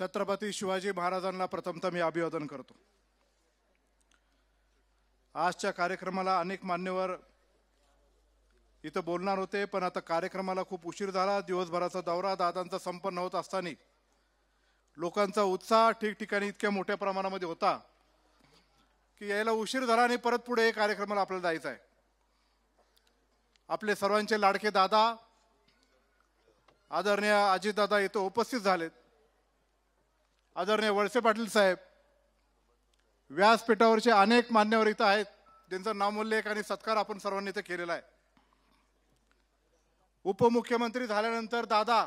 छत्रपती शिवाजी महाराजांना प्रथमतः मी अभिवादन करतो आजच्या कार्यक्रमाला अनेक मान्यवर इथं बोलणार होते पण आता कार्यक्रमाला खूप उशीर झाला दिवसभराचा दौरा दादांचा संपन्न होत असताना लोकांचा उत्साह ठिकठिकाणी इतक्या मोठ्या प्रमाणामध्ये होता की यायला उशीर झाला आणि परत पुढे कार्यक्रमाला आपल्याला जायचं आहे आपले सर्वांचे लाडके दादा आदरणीय अजितदादा इथं उपस्थित झालेत आदरणीय वळसे पाटील साहेब व्यासपीठावरचे अनेक मान्यवर इथं आहेत ज्यांचा नामोल्लेख आणि सत्कार आपण सर्वांनी इथं केलेला आहे उपमुख्यमंत्री झाल्यानंतर दादा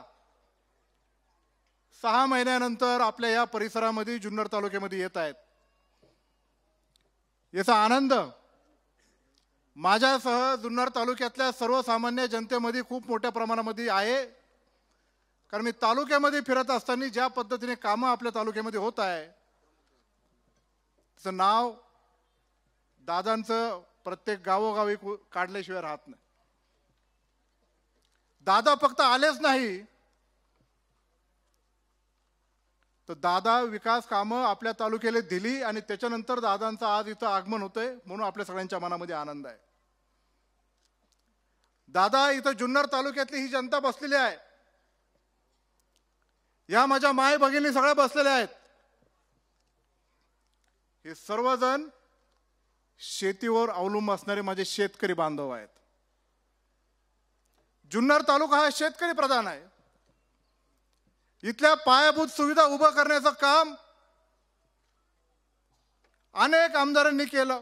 सहा महिन्यानंतर आपल्या या परिसरामध्ये जुन्नर तालुक्यामध्ये येत आहेत याचा आनंद माझ्यासह जुन्नर तालुक्यातल्या सर्वसामान्य जनतेमध्ये खूप मोठ्या प्रमाणामध्ये आहे कारण मी तालुक्यामध्ये फिरत असताना ज्या पद्धतीने कामं आपल्या तालुक्यामध्ये होत आहे त्याचं नाव दादांचं प्रत्येक गावोगावी काढल्याशिवाय राहत नाही दादा फक्त आलेच नाही तर दादा विकास कामं आपल्या तालुक्याला दिली आणि त्याच्यानंतर दादांचं आज इथं आगमन होतंय म्हणून आपल्या सगळ्यांच्या मनामध्ये आनंद आहे दादा इथं जुन्नर तालुक्यातली ही जनता बसलेली आहे या माझ्या माय भगिनी सगळ्या बसलेल्या आहेत हे सर्वजण शेतीवर अवलंब असणारे माझे शेतकरी बांधव आहेत जुन्नर तालुका हा शेतकरी प्रधान आहे इथल्या पायाभूत सुविधा उभं करण्याचं काम अनेक आमदारांनी केलं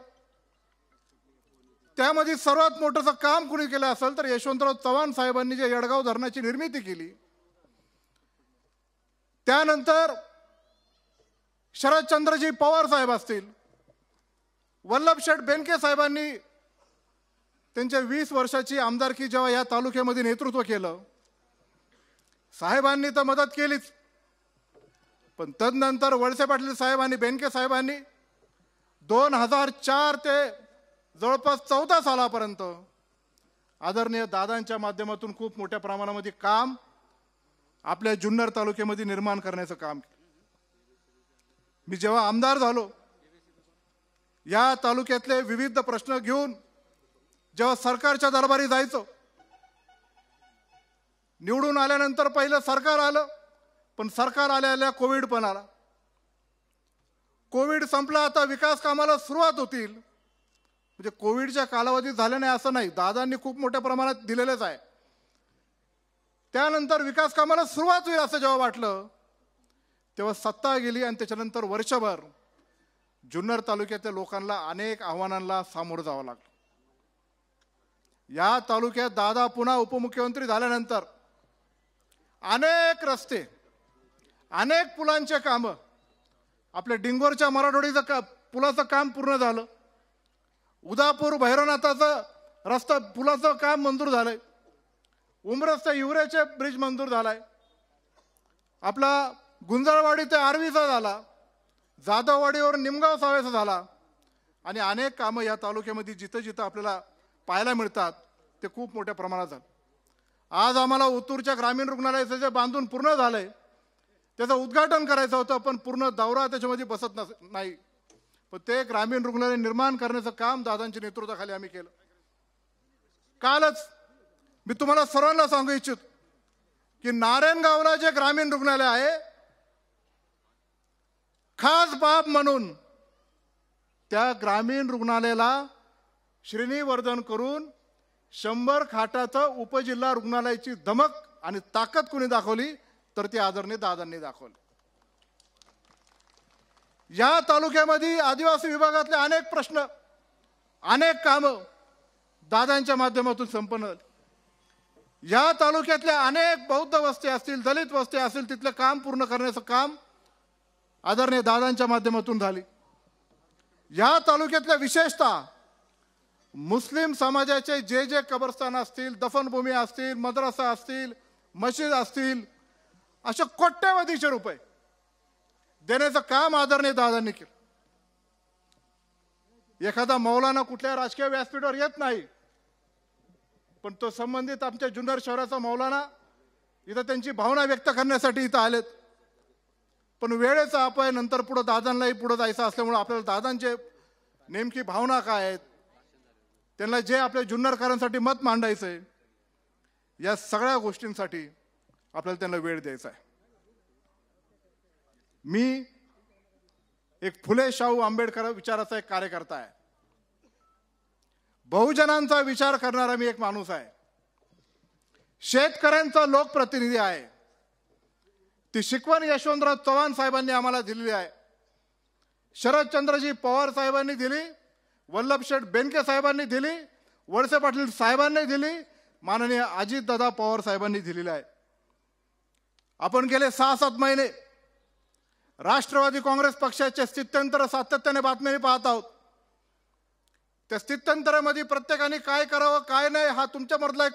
त्यामध्ये सर्वात मोठंचं काम कुणी केलं असेल तर यशवंतराव चव्हाण साहेबांनी जे येडगाव धरणाची निर्मिती केली त्यानंतर शरदचंद्रजी पवार साहेब असतील वल्लभ शेठ बेनके साहेबांनी त्यांच्या वीस वर्षाची आमदारकी जेव्हा या तालुक्यामध्ये नेतृत्व केलं साहेबांनी तर मदत केलीच पण तदनंतर वळसे पाटील साहेब आणि बेनके साहेबांनी दोन हजार चार ते जवळपास चौदा सालापर्यंत आदरणीय दादांच्या माध्यमातून खूप मोठ्या प्रमाणामध्ये काम आपल्या जुन्नर तालुक्यामध्ये निर्माण करण्याचं काम मी जेव्हा आमदार झालो या तालुक्यातले विविध प्रश्न घेऊन जेव्हा सरकारच्या दरबारी जायचो निवडून आल्यानंतर पहिलं सरकार आलं पण सरकार आल्या आल्या कोविड पण आला कोविड संपला आता विकास कामाला सुरुवात होतील म्हणजे कोविडच्या कालावधीत झाल्याने नाही असं नाही दादांनी खूप मोठ्या प्रमाणात दिलेलंच आहे त्यानंतर विकास कामाला सुरुवात होईल असं जेव्हा वाटलं तेव्हा सत्ता गेली आणि त्याच्यानंतर वर्षभर जुन्नर तालुक्यातल्या लोकांना अनेक आव्हानांना सामोरं जावं लागलं या तालुक्यात दादा पुन्हा उपमुख्यमंत्री झाल्यानंतर अनेक रस्ते अनेक पुलांचे काम आपल्या डिंगोरच्या मराठवाडीचं का पुलाचं काम पूर्ण झालं उदापूर भैरवनाथाचं रस्ता पुलाचं काम मंजूर झालं उमरसचा युवराजचा ब्रिज मंजूर झाला आपला गुंजाळवाडी ते आरवीचा झाला जाधववाडीवर निमगाव सावेचा झाला आणि अनेक कामं या तालुक्यामध्ये जिथं जिथं आपल्याला पाहायला मिळतात ते खूप मोठ्या प्रमाणात झालं आज आम्हाला उत्तूरच्या ग्रामीण रुग्णालयाचं जे बांधून पूर्ण झालंय त्याचं उद्घाटन करायचं होतं पण पूर्ण दौरा त्याच्यामध्ये बसत नस नाही पण ते ग्रामीण रुग्णालय निर्माण करण्याचं काम दादांच्या नेतृत्वाखाली आम्ही केलं कालच मी तुम्हाला सर्वांना सांगू इच्छित की नारायणगावला जे ग्रामीण रुग्णालय आहे खास बाब म्हणून त्या ग्रामीण रुग्णालयाला श्रेणीवर्धन करून शंभर खाटाचं उपजिल्हा रुग्णालयाची धमक आणि ताकद कोणी दाखवली तर ती आदरणीय दादांनी दाखवली या तालुक्यामध्ये आदिवासी विभागातले अनेक प्रश्न अनेक कामं दादांच्या माध्यमातून संपन्न या तालुक्यातल्या अनेक बौद्ध वस्ती असतील दलित वस्ती असतील तिथलं काम पूर्ण करण्याचं काम आदरणीय दादांच्या माध्यमातून झाली या तालुक्यातल्या विशेषतः मुस्लिम समाजाचे जे जे कबरस्थान असतील दफनभूमी असतील मद्रासा असतील मशीद असतील अशा कोट्यवधीचे रुपये देण्याचं काम आदरणीय दादांनी केलं एखादा मौलाना कुठल्या राजकीय व्यासपीठावर येत नाही पण तो संबंधित आमच्या जुन्नर शहराचा मौलाना इथं त्यांची भावना व्यक्त करण्यासाठी इथं आलेत पण वेळेचा अपाय नंतर पुढं दादांनाही पुढं जायचं असल्यामुळं आपल्याला दादांचे नेमकी भावना काय आहेत त्यांना जे आपल्या जुन्नरकारांसाठी मत मांडायचं आहे या सगळ्या गोष्टींसाठी आपल्याला त्यांना वेळ द्यायचा आहे मी एक फुले शाहू आंबेडकर विचाराचा एक कार्यकर्ता आहे बहुजनांचा विचार करणारा मी एक माणूस आहे शेतकऱ्यांचा लोकप्रतिनिधी आहे ती शिकवण यशवंतराव चव्हाण साहेबांनी आम्हाला दिलेली आहे शरदचंद्रजी पवार साहेबांनी दिली वल्लभ शेठ बेनके साहेबांनी दिली वळसे पाटील साहेबांनी दिली माननीय अजितदादा पवार साहेबांनी दिलेली आहे आपण गेले सहा सात महिने राष्ट्रवादी काँग्रेस पक्षाचे स्थित्यंतर सातत्याने बातम्या पाहत आहोत त्या स्थित्यंतरामध्ये प्रत्येकाने काय करावं काय नाही हा तुमच्यामधला एक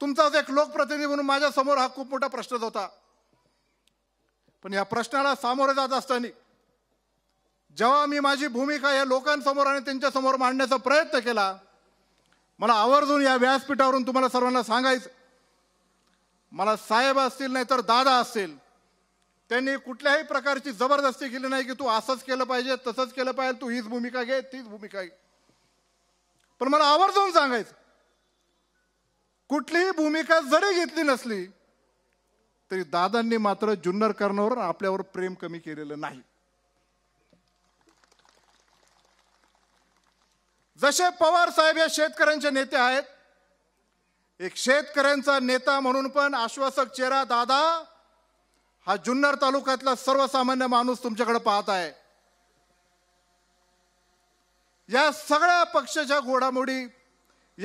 तुमचाच एक लोकप्रतिनिधी म्हणून माझ्यासमोर हा खूप मोठा प्रश्नच होता पण या प्रश्नाला सामोरे जात असताना जेव्हा मी माझी भूमिका या लोकांसमोर आणि त्यांच्यासमोर मांडण्याचा प्रयत्न केला मला आवर्जून या व्यासपीठावरून तुम्हाला सर्वांना सांगायचं मला साहेब असतील नाही तर दादा असतील त्यांनी कुठल्याही प्रकारची जबरदस्ती केली नाही की तू असंच केलं पाहिजे तसंच केलं पाहिजे तू हीच भूमिका घे तीच भूमिका घे पण मला आवर्जून सांगायचं कुठलीही भूमिका जरी घेतली नसली तरी दादांनी मात्र जुन्नर कर्णावर आपल्यावर प्रेम कमी केलेलं नाही जसे पवार साहेब या शेतकऱ्यांचे नेते आहेत एक शेतकऱ्यांचा नेता म्हणून पण आश्वासक चेहरा दादा हा जुन्नर तालुक्यातला सर्वसामान्य माणूस तुमच्याकडे पाहत आहे या सगळ्या पक्षाच्या घोडामोडी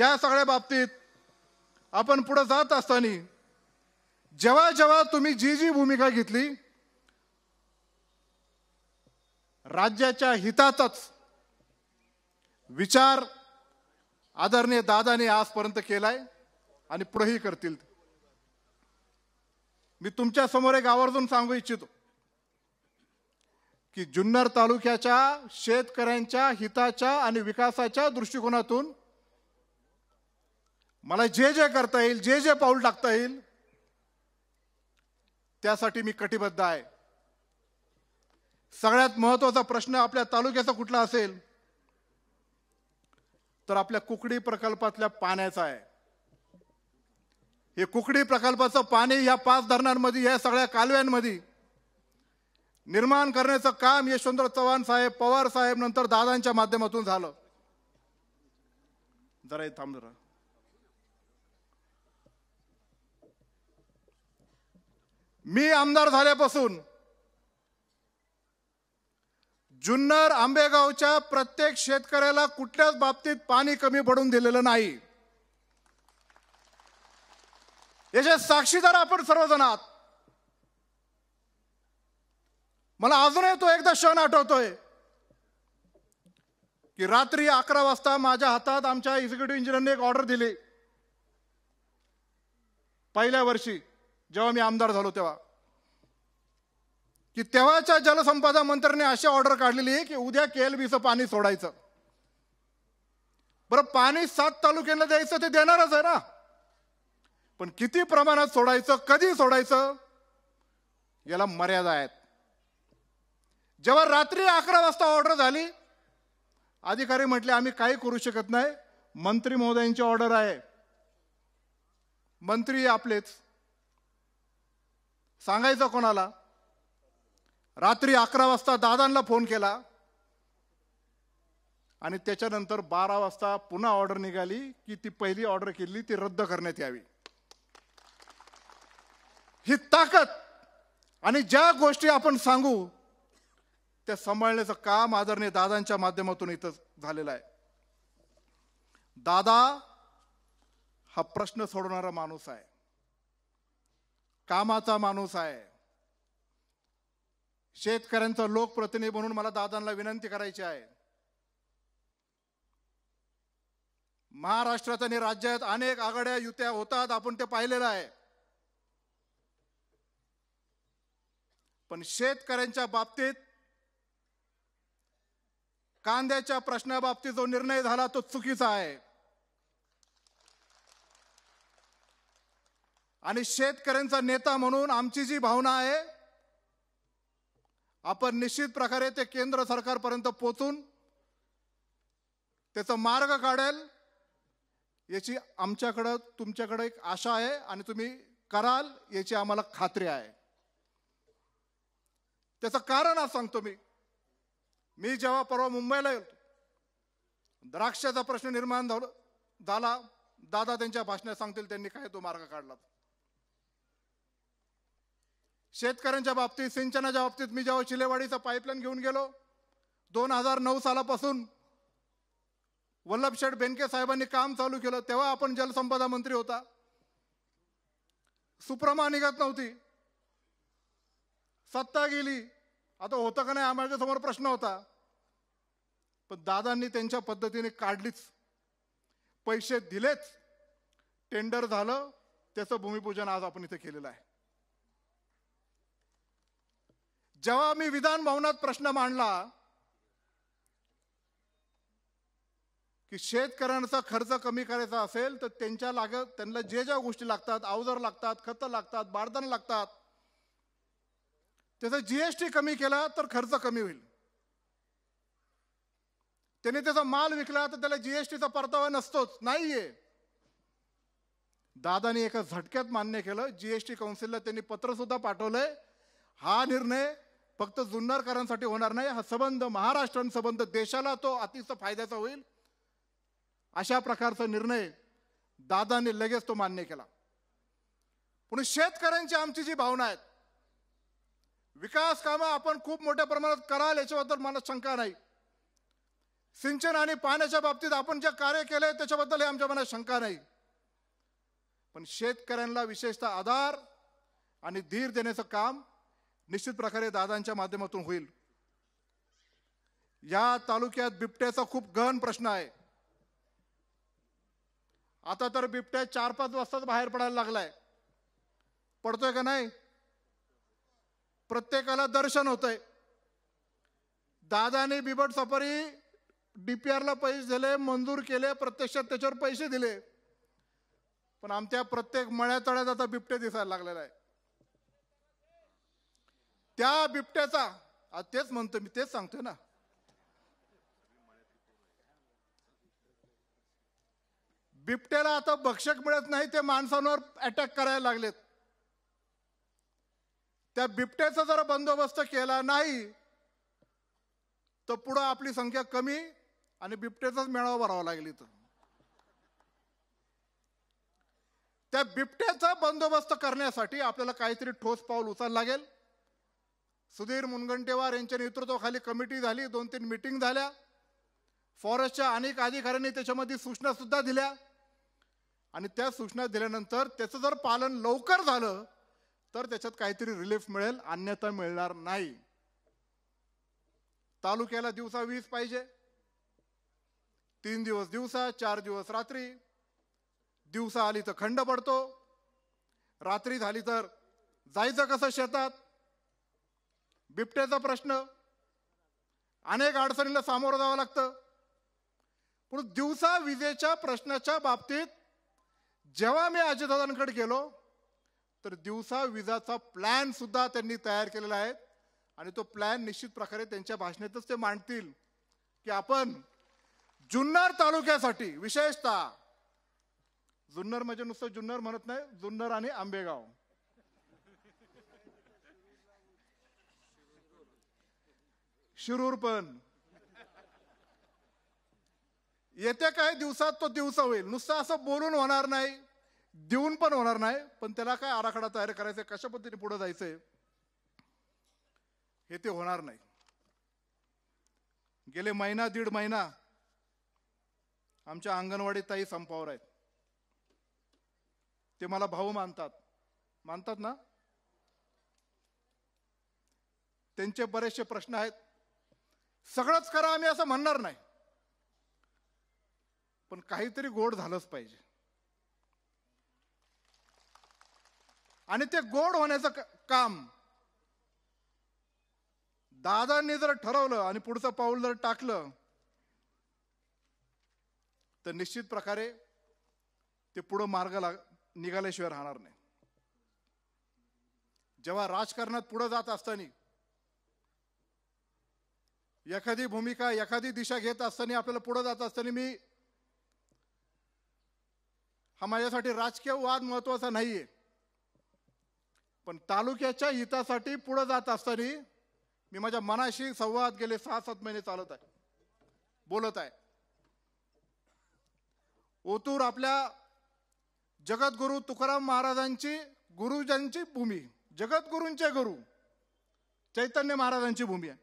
या सगळ्या बाबतीत आपण पुढे जात असताना जेव्हा जेव्हा तुम्ही जी जी भूमिका घेतली राज्याच्या हितातच विचार आदरणीय दादाने आजपर्यंत केलाय आणि पुढेही करतील मी तुमच्या समोर एक आवर्जून सांगू इच्छितो की जुन्नर तालुक्याच्या शेतकऱ्यांच्या हिताच्या आणि विकासाच्या दृष्टिकोनातून मला जे जे करता येईल जे जे पाऊल टाकता येईल त्यासाठी मी कटिबद्ध आहे सगळ्यात महत्वाचा प्रश्न आपल्या तालुक्याचा कुठला असेल तर आपल्या कुकडी प्रकल्पातल्या पाण्याचा आहे हे कुकडी प्रकल्पाचं पाणी या पाच धरणांमध्ये या सगळ्या कालव्यांमध्ये निर्माण करण्याचं काम यशवंतराव चव्हाण साहेब पवार साहेब नंतर दादांच्या माध्यमातून झालं जरा थांब जरा मी आमदार झाल्यापासून जुन्नर आंबेगावच्या प्रत्येक शेतकऱ्याला कुठल्याच बाबतीत पाणी कमी पडून दिलेलं नाही याच्या साक्षीदार आपण सर्वजण आहात मला अजूनही तो एकदा क्षण आठवतोय की रात्री अकरा वाजता माझ्या हातात आमच्या एक्झिक्युटिव्ह इंजिनियरने एक ऑर्डर दिली पहिल्या वर्षी जेव्हा मी आमदार झालो तेव्हा की तेव्हाच्या जलसंपदा मंत्र्याने अशी ऑर्डर काढलेली आहे की उद्या केएलबीचं पाणी सोडायचं बरं पाणी सात तालुक्यांना द्यायचं ते देणारच आहे ना पण किती प्रमाणात सोडायचं कधी सोडायचं याला मर्यादा आहेत जेव्हा रात्री अकरा वाजता ऑर्डर झाली अधिकारी म्हटले आम्ही काही करू शकत नाही मंत्री महोदयांची ऑर्डर आहे मंत्री आपलेच सांगायचं कोणाला रात्री अकरा वाजता दादांना फोन केला आणि त्याच्यानंतर बारा वाजता पुन्हा ऑर्डर निघाली की ती पहिली ऑर्डर केली ती रद्द करण्यात यावी ही ताकद आणि ज्या गोष्टी आपण सांगू त्या सांभाळण्याचं काम आदरणीय दादांच्या माध्यमातून इथं झालेलं आहे दादा हा प्रश्न सोडवणारा माणूस आहे कामाचा माणूस आहे शेतकऱ्यांचा लोकप्रतिनिधी म्हणून मला दादांना विनंती करायची आहे महाराष्ट्रात आणि राज्यात अनेक आघाड्या युत्या होतात आपण ते पाहिलेलं आहे पण शेतकऱ्यांच्या बाबतीत कांद्याच्या प्रश्नाबाबतीत जो निर्णय झाला तो चुकीचा आहे आणि शेतकऱ्यांचा नेता म्हणून आमची जी भावना आहे आपण निश्चित प्रकारे ते केंद्र सरकारपर्यंत पोचून त्याचा मार्ग काढेल याची आमच्याकडं तुमच्याकडं एक आशा आहे आणि तुम्ही कराल याची आम्हाला खात्री आहे त्याचं कारण आज सांगतो मी मी जेव्हा परवा मुंबईला गेलो द्राक्षाचा प्रश्न निर्माण झाला झाला दादा त्यांच्या भाषणात सांगतील त्यांनी काय तो मार्ग काढला शेतकऱ्यांच्या बाबतीत सिंचनाच्या बाबतीत मी जेव्हा चिलेवाडीचा पाईपलाईन घेऊन गेलो दोन हजार नऊ सालापासून वल्लभशेठ बेनके साहेबांनी काम चालू केलं तेव्हा आपण जलसंपदा मंत्री होता सुप्रमा निघत नव्हती सत्ता गेली आता होतं का नाही आम्हाला समोर प्रश्न होता पण दादांनी त्यांच्या पद्धतीने काढलीच पैसे दिलेच टेंडर झालं त्याचं भूमिपूजन आज आपण इथे केलेलं आहे जेव्हा मी विधान भवनात प्रश्न मांडला की शेतकऱ्यांचा खर्च कमी करायचा असेल तर त्यांच्या लागत त्यांना जे ज्या गोष्टी लागतात अवजार लागतात खतं लागतात बारदान लागतात त्याचा जीएसटी कमी केला तर खर्च कमी होईल त्याने त्याचा माल विकला तर त्याला जीएसटीचा परतावा नसतोच नाहीये दादानी एका झटक्यात मान्य केलं जीएसटी काउन्सिलला त्यांनी पत्र सुद्धा पाठवलंय हा निर्णय फक्त जुन्नरकरांसाठी होणार नाही हा संबंध महाराष्ट्र देशाला तो अतिशय फायद्याचा होईल अशा प्रकारचा निर्णय दादाने लगेच तो मान्य केला पण शेतकऱ्यांची आमची जी भावना आहेत विकास कामं आपण खूप मोठ्या प्रमाणात कराल याच्याबद्दल मला शंका नाही सिंचन आणि पाण्याच्या बाबतीत आपण जे कार्य केले त्याच्याबद्दल आमच्या मनात शंका नाही पण शेतकऱ्यांना विशेषतः आधार आणि धीर देण्याचं काम निश्चित प्रकारे दादांच्या माध्यमातून होईल या तालुक्यात बिबट्याचा खूप गहन प्रश्न आहे आता तर बिबट्या चार पाच वाजताच बाहेर पडायला लागलाय पडतोय का नाही प्रत्येकाला दर्शन होतंय दादाने बिबट सफारी डी ला पैसे दिले मंजूर केले प्रत्यक्षात त्याच्यावर पैसे दिले पण आमच्या प्रत्येक मळ्या तळ्यात आता बिबटे दिसायला लागलेला आहे त्या बिबट्याचा तेच म्हणतो मी तेच सांगतोय ना बिबट्याला आता भक्षक मिळत नाही ते माणसांवर अटॅक करायला लागलेत त्या बिबट्याचा जर बंदोबस्त केला नाही तर पुढं आपली संख्या कमी आणि बिबट्याचाच मेळावा भरावा लागेल इथं त्या बिबट्याचा बंदोबस्त करण्यासाठी आपल्याला काहीतरी ठोस पाऊल उचलायला लागेल सुधीर मुनगंटेवार यांच्या नेतृत्वाखाली कमिटी झाली दोन तीन मिटिंग झाल्या फॉरेस्टच्या अनेक अधिकाऱ्यांनी त्याच्यामध्ये सूचना सुद्धा दिल्या आणि त्या सूचना दिल्यानंतर त्याचं जर पालन लवकर झालं तर त्याच्यात काहीतरी रिलीफ मिळेल अन्यथा मिळणार नाही तालुक्याला दिवसा वीज पाहिजे तीन दिवस दिवसा चार दिवस रात्री दिवसा आली तर खंड पडतो रात्री झाली तर जायचं कसं शेतात बिबट्याचा प्रश्न अनेक अडचणीला सामोरं जावं लागतं पण दिवसा विजेच्या प्रश्नाच्या बाबतीत जेव्हा मी अजितदादांकडे गेलो तर दिवसा विजाचा प्लॅन सुद्धा त्यांनी तयार केलेला आहे आणि तो प्लॅन निश्चित प्रकारे त्यांच्या भाषणेतच ते मांडतील की आपण जुन्नर तालुक्यासाठी विशेषतः जुन्नर म्हणजे नुसतं जुन्नर म्हणत नाही जुन्नर आणि आंबेगाव शिरूर पण येत्या काही दिवसात तो दिवसा होईल नुसतं असं बोलून होणार नाही देऊन पण होणार नाही पण त्याला काय आराखडा तयार करायचा कशा पद्धतीने पुढे जायचंय हे ते होणार नाही गेले महिना दीड महिना आमच्या अंगणवाडी ताई संपावर आहेत ते मला भाऊ मानतात मानतात ना त्यांचे बरेचसे प्रश्न आहेत सगळंच करा आम्ही असं म्हणणार नाही पण काहीतरी गोड झालंच पाहिजे आणि ते गोड होण्याचं काम दादांनी जर ठरवलं आणि पुढचं पाऊल जर टाकलं तर निश्चित प्रकारे ते पुढं मार्ग लाग निघाल्याशिवाय राहणार नाही जेव्हा राजकारणात पुढं जात असताना एखादी भूमिका एखादी दिशा घेत असताना आपल्याला पुढं जात असताना मी हा माझ्यासाठी राजकीय वाद महत्वाचा नाहीये पण तालुक्याच्या हितासाठी पुढं जात असताना मी माझ्या मनाशी संवाद गेले सहा सात महिने चालत आहे बोलत आहे ओतूर आपल्या जगद्गुरु तुकाराम महाराजांची गुरुजांची भूमी जगद्गुरूंचे गुरु चैतन्य महाराजांची भूमी आहे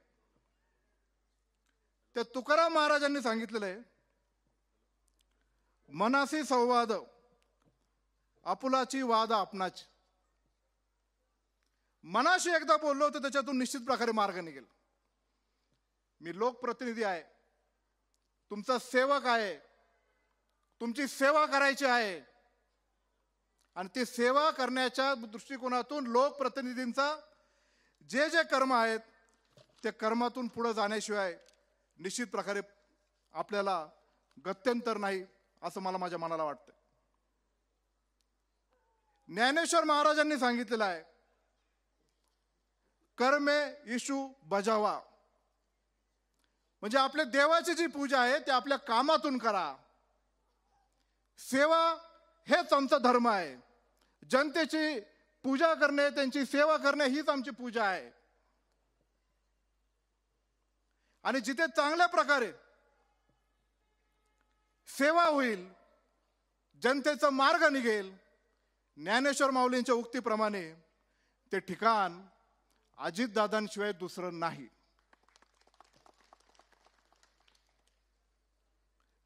त्या तुकाराम महाराजांनी सांगितलेलं आहे मनासी संवाद आपुलाची वाद आपणाची मनाशी एकदा बोललो तर त्याच्यातून निश्चित प्रकारे मार्ग निघेल मी लोकप्रतिनिधी आहे तुमचा सेवक आहे तुमची सेवा करायची आहे आणि ती सेवा करण्याच्या दृष्टिकोनातून लोकप्रतिनिधींचा जे जे कर्म आहेत ते कर्मातून पुढं जाण्याशिवाय निश्चित प्रकारे आपल्याला गत्यंतर नाही असं मला माझ्या मनाला वाटतं ज्ञानेश्वर महाराजांनी सांगितलेलं आहे कर्मे इशू बजावा म्हणजे आपल्या देवाची जी पूजा आहे ते आपल्या कामातून करा सेवा हेच आमचा धर्म आहे जनतेची पूजा करणे त्यांची सेवा करणे हीच आमची पूजा आहे आणि जिथे चांगल्या प्रकारे सेवा होईल जनतेचा मार्ग निघेल ज्ञानेश्वर माऊलींच्या उक्तीप्रमाणे ते ठिकाण अजितदादांशिवाय दुसरं नाही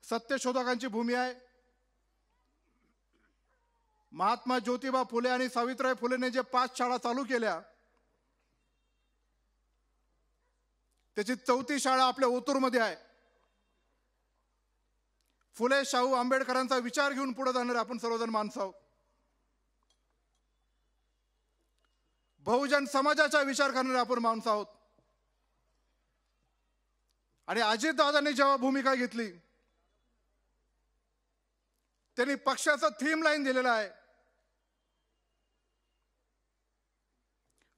सत्यशोधकांची भूमी आहे महात्मा ज्योतिबा फुले आणि सावित्रीबाई फुलेने जे पाच शाळा चालू केल्या त्याची चौथी शाळा आपल्या ओतूरमध्ये आहे फुले शाहू आंबेडकरांचा विचार घेऊन पुढे जाणार आपण सर्वजण माणसं आहोत बहुजन समाजाचा विचार करणारे आपण माणसं आहोत आणि अजितदादांनी जेव्हा भूमिका घेतली त्यांनी पक्षाचं थीम लाईन दिलेला आहे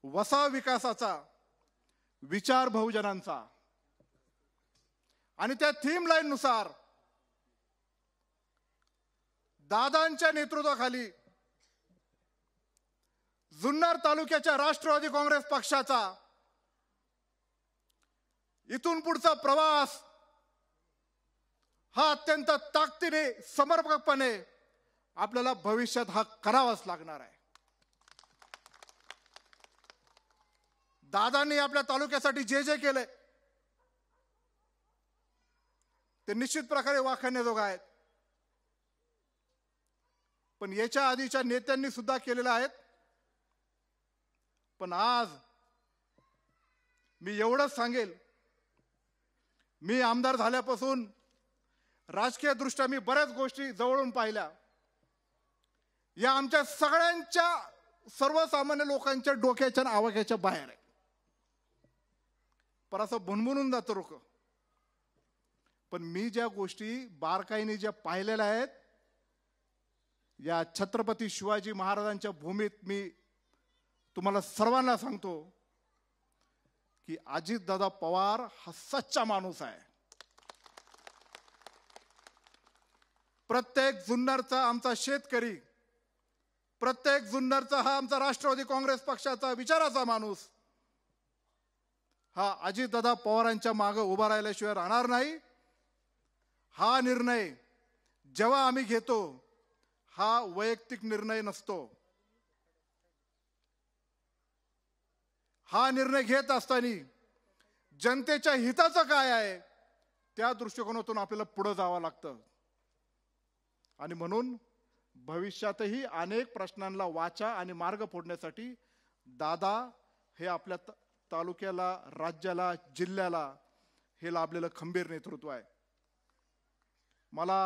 वसा विकासाचा विचार बहुजनांचा आणि त्या थीम लाईन नुसार दादांच्या नेतृत्वाखाली जुन्नर तालुक्याच्या राष्ट्रवादी काँग्रेस पक्षाचा इथून पुढचा प्रवास हा अत्यंत ताकदीने समर्पकपणे आपल्याला भविष्यात हा करावाच लागणार आहे दादांनी आपल्या तालुक्यासाठी जे जे केलंय ते निश्चित प्रकारे वाखण्याजोग आहेत पण याच्या आधीच्या नेत्यांनी सुद्धा केलेल्या आहेत पण आज मी एवढंच सांगेल मी आमदार झाल्यापासून राजकीय दृष्ट्या मी बऱ्याच गोष्टी जवळून पाहिल्या या आमच्या सगळ्यांच्या सर्वसामान्य लोकांच्या डोक्याच्या आवाक्याच्या बाहेर आहे पर असं भुणभुणून जातो रोख पण मी ज्या गोष्टी बारकाईने ज्या पाहिलेल्या आहेत या छत्रपती शिवाजी महाराजांच्या भूमीत मी तुम्हाला सर्वांना सांगतो की अजितदादा पवार हा सच्चा माणूस आहे प्रत्येक जुन्नरचा आमचा शेतकरी प्रत्येक जुन्नरचा हा आमचा राष्ट्रवादी काँग्रेस पक्षाचा विचाराचा माणूस हा अजितदादा पवारांच्या मागं उभा राहिल्याशिवाय राहणार नाही हा निर्णय जेव्हा आम्ही घेतो हा वैयक्तिक निर्णय नसतो हा निर्णय घेत असताना जनतेच्या हिताचं काय आहे त्या दृष्टिकोनातून आपल्याला पुढं जावं लागतं आणि म्हणून भविष्यातही अनेक प्रश्नांना वाचा आणि मार्ग फोडण्यासाठी दादा हे आपल्या तालुक्याला राज्याला जिल्ह्याला हे लाभलेलं खंबीर नेतृत्व आहे मला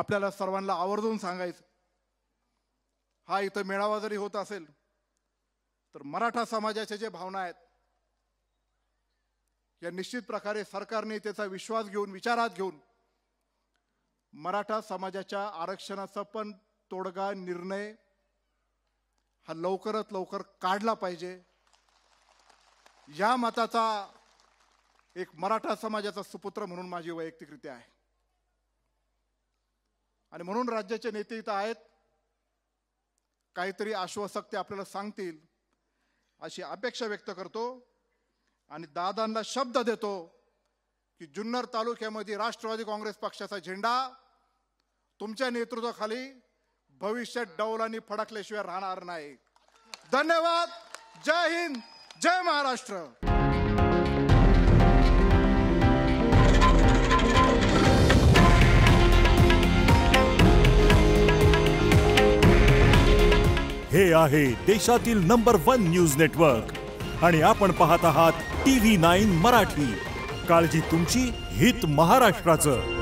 आपल्याला सर्वांना आवर्जून सांगायचं हा इथं मेळावा जरी होत असेल तर मराठा समाजाच्या जे भावना आहेत या निश्चित प्रकारे सरकारने त्याचा विश्वास घेऊन विचारात घेऊन मराठा समाजाच्या आरक्षणाचा पण तोडगा निर्णय हा लवकरात लवकर काढला पाहिजे या मताचा एक मराठा समाजाचा सुपुत्र म्हणून माझी वैयक्तिकरित्या आहे आणि म्हणून राज्याचे नेते इथं आहेत काहीतरी आश्वासक ते आपल्याला सांगतील अशी अपेक्षा व्यक्त करतो आणि दादांना शब्द देतो की जुन्नर तालुक्यामध्ये राष्ट्रवादी काँग्रेस पक्षाचा झेंडा तुमच्या नेतृत्वाखाली भविष्यात डौलांनी फडकल्याशिवाय राहणार नाही धन्यवाद जय हिंद जय महाराष्ट्र हे आहे देशातील नंबर वन न्यूज नेटवर्क आणि आपण पाहत आहात टी व्ही नाईन मराठी काळजी तुमची हित महाराष्ट्राचं